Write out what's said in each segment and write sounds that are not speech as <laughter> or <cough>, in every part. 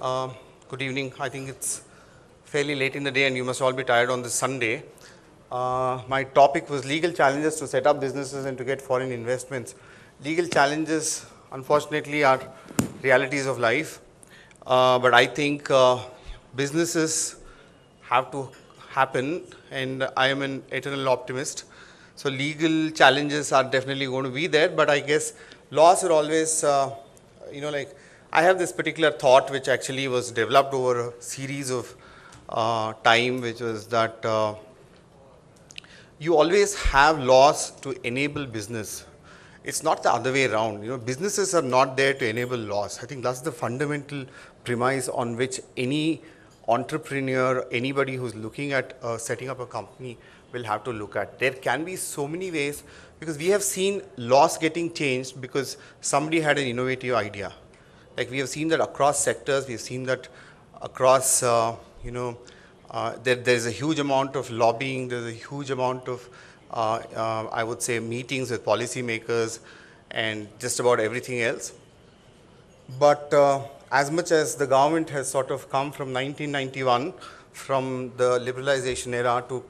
uh, good evening. I think it's fairly late in the day and you must all be tired on this Sunday. Uh, my topic was legal challenges to set up businesses and to get foreign investments. Legal challenges, unfortunately, are realities of life. Uh, but I think uh, businesses have to happen and I am an eternal optimist. So legal challenges are definitely going to be there, but I guess laws are always, uh, you know, like I have this particular thought which actually was developed over a series of uh, time, which was that uh, you always have laws to enable business. It's not the other way around. You know, businesses are not there to enable laws. I think that's the fundamental premise on which any entrepreneur, anybody who's looking at uh, setting up a company will have to look at. There can be so many ways because we have seen laws getting changed because somebody had an innovative idea like we have seen that across sectors, we've seen that across, uh, you know, uh, there, there's a huge amount of lobbying, there's a huge amount of, uh, uh, I would say, meetings with policymakers and just about everything else. But uh, as much as the government has sort of come from 1991, from the liberalization era to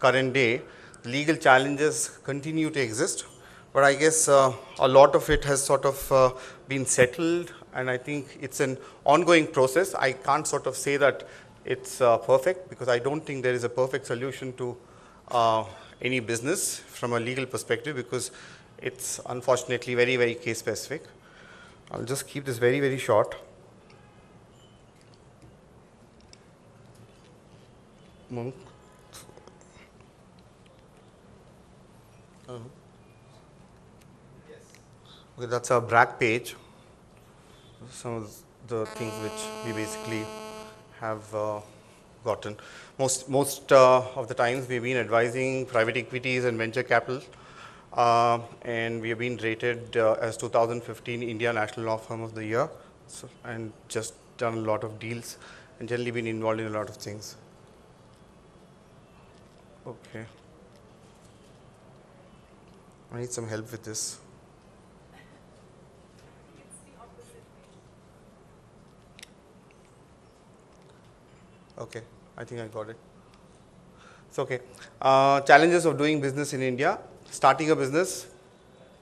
current day, legal challenges continue to exist but I guess uh, a lot of it has sort of uh, been settled and I think it's an ongoing process. I can't sort of say that it's uh, perfect because I don't think there is a perfect solution to uh, any business from a legal perspective because it's unfortunately very, very case specific. I'll just keep this very, very short. Monk. -huh. Okay, that's our brag page. Some of the things which we basically have uh, gotten. Most, most uh, of the times we've been advising private equities and venture capital uh, and we have been rated uh, as 2015 India National Law Firm of the Year so, and just done a lot of deals and generally been involved in a lot of things. Okay. I need some help with this. Okay, I think I got it. So, okay, uh, challenges of doing business in India, starting a business.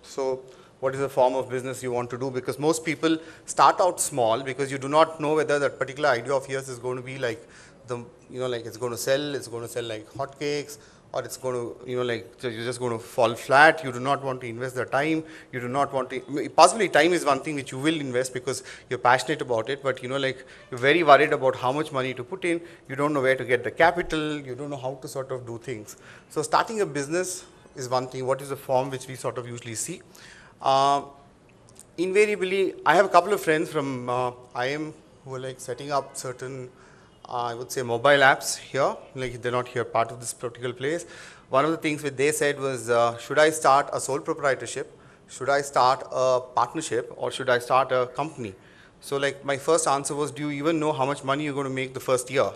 So, what is the form of business you want to do because most people start out small because you do not know whether that particular idea of yours is going to be like the you know like it's going to sell it's going to sell like hotcakes or it's going to, you know, like so you're just going to fall flat. You do not want to invest the time. You do not want to, possibly time is one thing which you will invest because you're passionate about it. But, you know, like you're very worried about how much money to put in. You don't know where to get the capital. You don't know how to sort of do things. So starting a business is one thing. What is the form which we sort of usually see? Uh, invariably, I have a couple of friends from uh, IM who are like setting up certain uh, I would say mobile apps here, like they're not here part of this particular place. One of the things that they said was, uh, should I start a sole proprietorship? Should I start a partnership or should I start a company? So like my first answer was, do you even know how much money you're going to make the first year?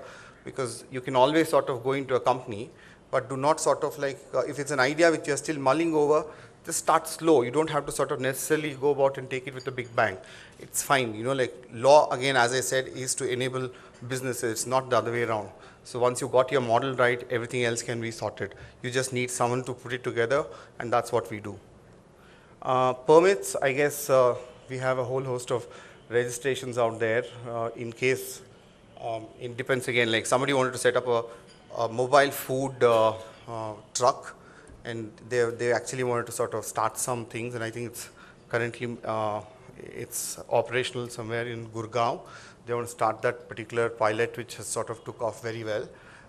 Because you can always sort of go into a company, but do not sort of like, uh, if it's an idea which you're still mulling over, just start slow. You don't have to sort of necessarily go about and take it with a big bang. It's fine. You know, like law again, as I said, is to enable businesses. It's not the other way around. So once you got your model right, everything else can be sorted. You just need someone to put it together, and that's what we do. Uh, permits, I guess uh, we have a whole host of registrations out there. Uh, in case, um, it depends again. Like somebody wanted to set up a, a mobile food uh, uh, truck and they, they actually wanted to sort of start some things and I think it's currently uh, it's operational somewhere in Gurgaon. They want to start that particular pilot which has sort of took off very well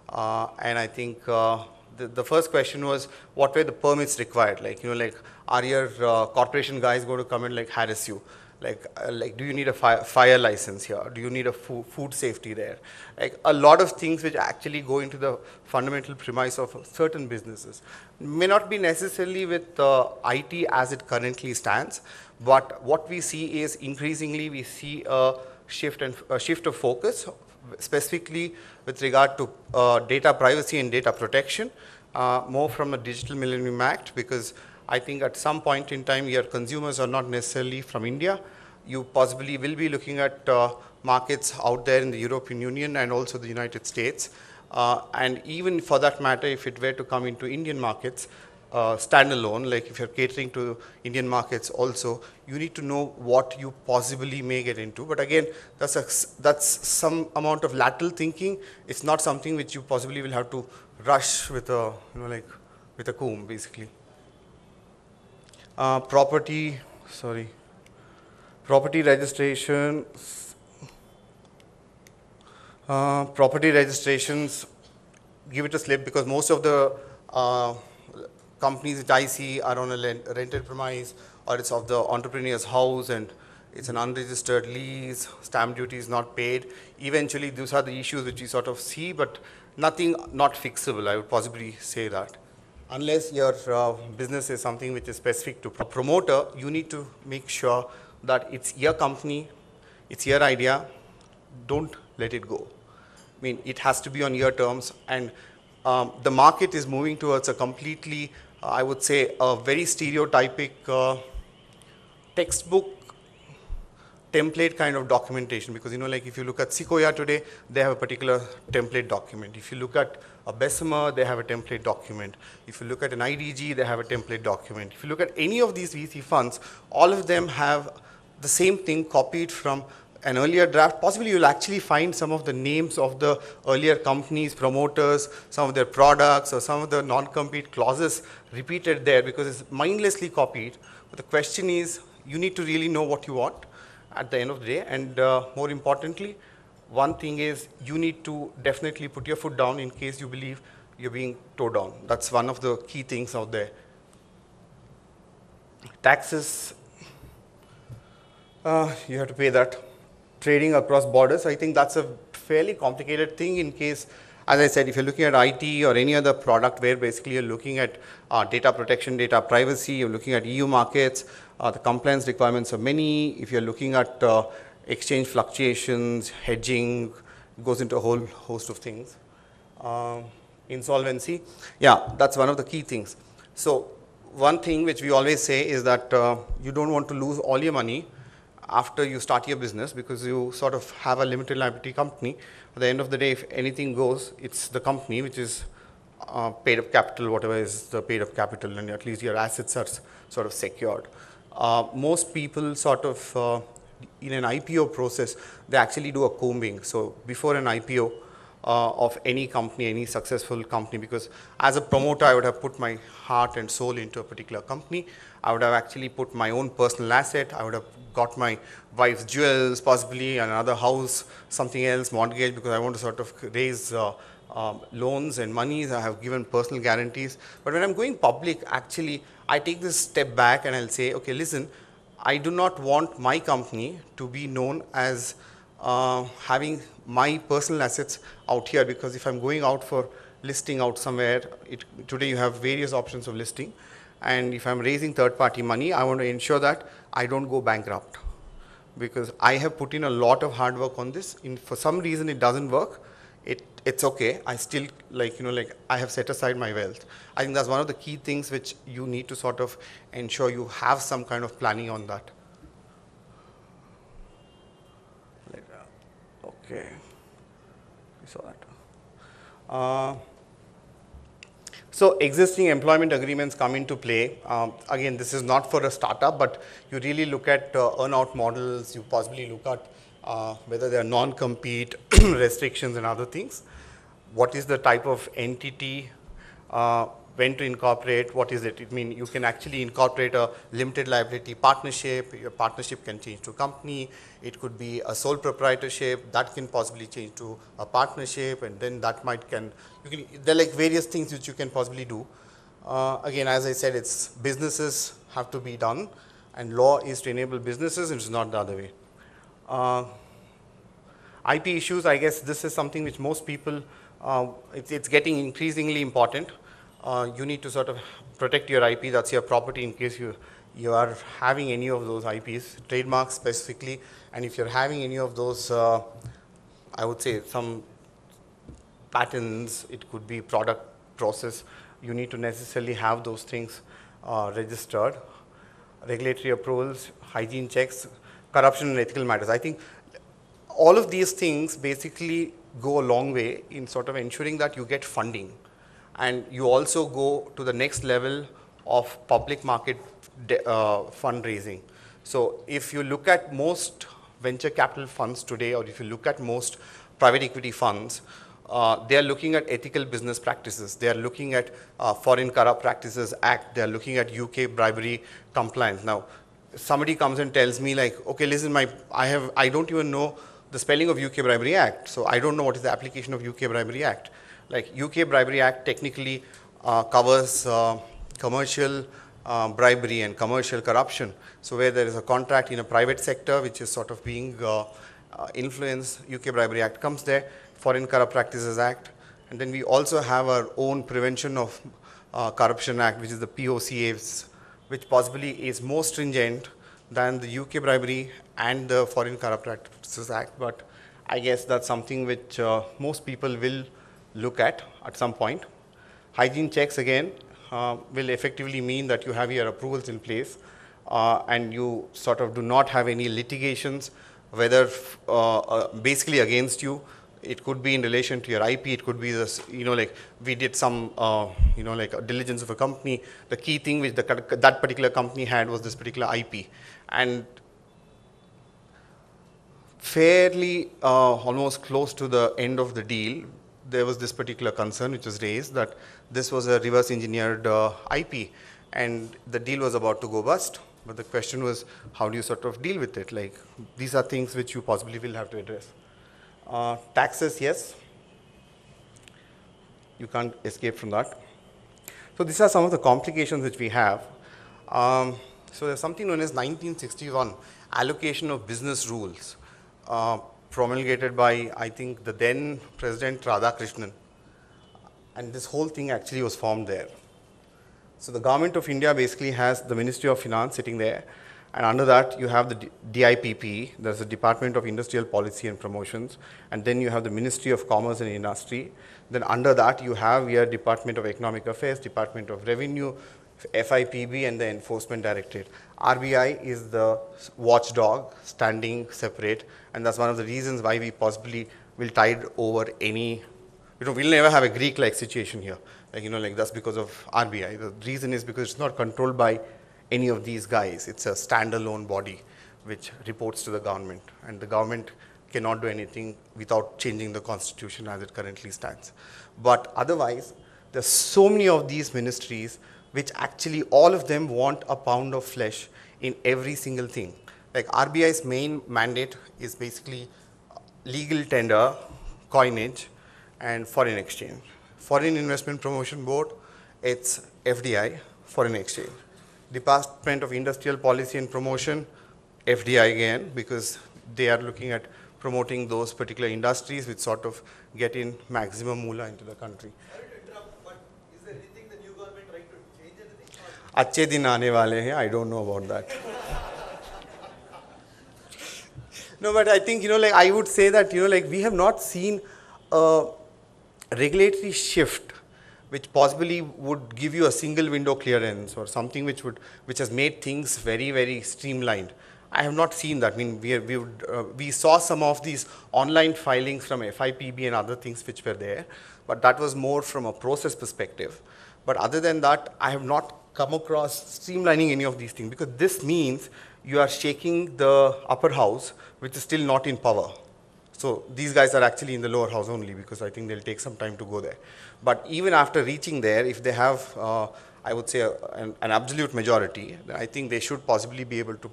uh, and I think uh, the, the, first question was what were the permits required like you know like are your uh, corporation guys going to come and like harass you like uh, like do you need a fire, fire license here do you need a food food safety there like a lot of things which actually go into the fundamental premise of certain businesses may not be necessarily with uh, IT as it currently stands but what we see is increasingly we see a shift and a shift of focus specifically with regard to uh, data privacy and data protection uh, more from a digital millennium act because I think at some point in time your consumers are not necessarily from India. You possibly will be looking at uh, markets out there in the European Union and also the United States. Uh, and even for that matter, if it were to come into Indian markets, uh, standalone, like if you're catering to Indian markets also, you need to know what you possibly may get into. But again, that's, a, that's some amount of lateral thinking. It's not something which you possibly will have to rush with a, you know, like with a comb basically uh, property, sorry, property registration, uh, property registrations, give it a slip because most of the uh, companies that I see are on a rented premise or it's of the entrepreneur's house and it's an unregistered lease, stamp duty is not paid. Eventually, these are the issues which we sort of see, but nothing not fixable, I would possibly say that unless your uh, business is something which is specific to a promoter, you need to make sure that it's your company, it's your idea, don't let it go. I mean, it has to be on your terms and um, the market is moving towards a completely, uh, I would say, a very stereotypic uh, textbook template kind of documentation because you know like if you look at Sequoia today, they have a particular template document. If you look at a Bessemer, they have a template document. If you look at an IDG, they have a template document. If you look at any of these VC funds, all of them have the same thing copied from an earlier draft, possibly you'll actually find some of the names of the earlier companies, promoters, some of their products, or some of the non-compete clauses repeated there because it's mindlessly copied. But the question is, you need to really know what you want at the end of the day. And uh, more importantly, one thing is you need to definitely put your foot down in case you believe you're being towed down. That's one of the key things out there. Taxes, uh, you have to pay that. Trading across borders, I think that's a fairly complicated thing in case as I said, if you're looking at IT or any other product where basically you're looking at uh, data protection, data privacy, you're looking at EU markets, uh, the compliance requirements are many. If you're looking at uh, exchange fluctuations, hedging, goes into a whole host of things. Um, insolvency, yeah, that's one of the key things. So one thing which we always say is that uh, you don't want to lose all your money after you start your business because you sort of have a limited liability company. At the end of the day, if anything goes, it's the company which is uh, paid up capital, whatever is the paid up capital, and at least your assets are sort of secured. Uh, most people sort of, uh, in an IPO process, they actually do a combing. So before an IPO, uh, of any company, any successful company, because as a promoter, I would have put my heart and soul into a particular company. I would have actually put my own personal asset. I would have got my wife's jewels, possibly another house, something else, mortgage, because I want to sort of raise uh, um, loans and monies. I have given personal guarantees. But when I'm going public, actually, I take this step back and I'll say, okay, listen, I do not want my company to be known as uh, having my personal assets out here because if I'm going out for listing out somewhere, it, today you have various options of listing and if I'm raising third party money, I want to ensure that I don't go bankrupt because I have put in a lot of hard work on this. In, for some reason it doesn't work, it, it's okay. I still like, you know, like I have set aside my wealth. I think that's one of the key things which you need to sort of ensure you have some kind of planning on that. Uh, so, existing employment agreements come into play. Um, again, this is not for a startup, but you really look at uh, earn-out models. You possibly look at uh, whether there are non-compete <clears throat> restrictions and other things. What is the type of entity? Uh, when to incorporate, what is it? It mean, you can actually incorporate a limited liability partnership, your partnership can change to company, it could be a sole proprietorship, that can possibly change to a partnership, and then that might can, you can, there are like various things which you can possibly do. Uh, again, as I said, it's businesses have to be done, and law is to enable businesses, it's not the other way. Uh, IP issues, I guess this is something which most people, uh, it's, it's getting increasingly important uh, you need to sort of protect your IP, that's your property in case you, you are having any of those IPs, trademarks specifically, and if you're having any of those, uh, I would say some patents, it could be product process, you need to necessarily have those things uh, registered. Regulatory approvals, hygiene checks, corruption and ethical matters. I think all of these things basically go a long way in sort of ensuring that you get funding and you also go to the next level of public market uh, fundraising. So if you look at most venture capital funds today, or if you look at most private equity funds, uh, they are looking at ethical business practices. They are looking at uh, Foreign Corrupt Practices Act. They are looking at UK bribery compliance. Now, somebody comes and tells me like, okay, listen, my I have I don't even know the spelling of UK Bribery Act, so I don't know what is the application of UK Bribery Act. Like UK Bribery Act technically uh, covers uh, commercial uh, bribery and commercial corruption. So where there is a contract in a private sector which is sort of being uh, uh, influenced, UK Bribery Act comes there, Foreign Corrupt Practices Act, and then we also have our own Prevention of uh, Corruption Act, which is the POCAs, which possibly is more stringent than the UK Bribery and the Foreign Corrupt Practices Act. But I guess that's something which most people will look at at some point. Hygiene checks again uh, will effectively mean that you have your approvals in place uh, and you sort of do not have any litigations whether uh, uh, basically against you it could be in relation to your IP, it could be this, you know, like we did some, uh, you know, like diligence of a company. The key thing which the, that particular company had was this particular IP. And fairly uh, almost close to the end of the deal, there was this particular concern which was raised that this was a reverse engineered uh, IP and the deal was about to go bust. But the question was, how do you sort of deal with it? Like, these are things which you possibly will have to address. Uh, taxes, yes. You can't escape from that. So these are some of the complications which we have. Um, so there's something known as 1961 allocation of business rules. Uh, promulgated by, I think, the then President Krishnan, And this whole thing actually was formed there. So the government of India basically has the Ministry of Finance sitting there and under that, you have the DIPP, that's the Department of Industrial Policy and Promotions, and then you have the Ministry of Commerce and Industry. Then under that, you have your Department of Economic Affairs, Department of Revenue, FIPB, and the Enforcement Directorate. RBI is the watchdog, standing separate, and that's one of the reasons why we possibly will tide over any, you know, we'll never have a Greek-like situation here. Like, you know, like that's because of RBI. The reason is because it's not controlled by any of these guys. It's a standalone body which reports to the government, and the government cannot do anything without changing the constitution as it currently stands. But otherwise, there's so many of these ministries which actually all of them want a pound of flesh in every single thing. Like RBI's main mandate is basically legal tender, coinage, and foreign exchange. Foreign Investment Promotion Board, it's FDI, foreign exchange. Department of Industrial Policy and Promotion, FDI again, because they are looking at promoting those particular industries which sort of get in maximum moolah into the country. अच्छे दिन आने वाले हैं I don't know about that no but I think you know like I would say that you know like we have not seen regulatory shift which possibly would give you a single window clearance or something which would which has made things very very streamlined. I have not seen that. I mean, we we, would, uh, we saw some of these online filings from FIPB and other things which were there, but that was more from a process perspective. But other than that, I have not come across streamlining any of these things because this means you are shaking the upper house, which is still not in power. So these guys are actually in the lower house only because I think they'll take some time to go there. But even after reaching there, if they have, uh, I would say, a, uh, an, an, absolute majority, then I think they should possibly be able to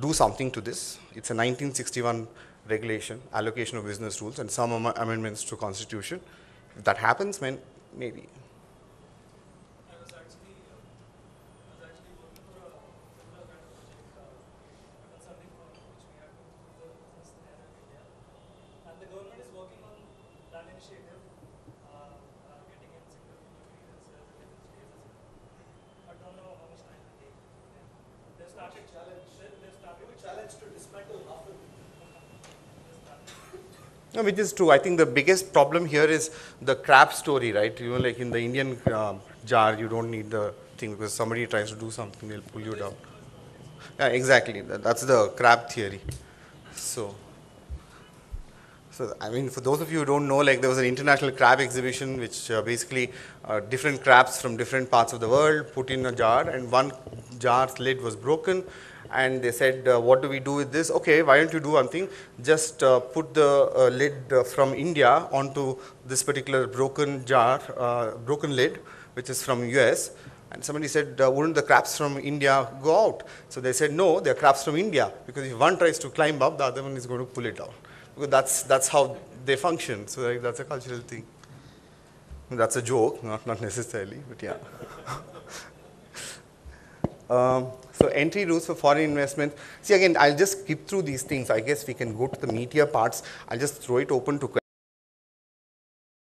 do something to this. It's a 1961 regulation, allocation of business rules, and some am amendments to constitution. If that happens, then maybe. which is true. I think the biggest problem here is the crab story, right? You know, like in the Indian um, jar, you don't need the thing because somebody tries to do something, they'll pull you down. Yeah, exactly. That's the crab theory. So. So, I mean, for those of you who don't know, like there was an international crab exhibition, which uh, basically uh, different crabs from different parts of the world put in a jar, and one jar's lid was broken. And they said, uh, what do we do with this? Okay, why don't you do one thing? Just uh, put the uh, lid uh, from India onto this particular broken jar, broken lid, which is from US. And somebody said, uh, wouldn't the crabs from India go out? So they said, no, they're crabs from India because if one tries to climb up, the other one is going to pull it down that's, that's how they function. So like, that's a cultural thing. That's a joke, not, not necessarily, but yeah. <laughs> um, so entry rules for foreign investment. See, again, I'll just skip through these things. I guess we can go to the meatier parts. I'll just throw it open to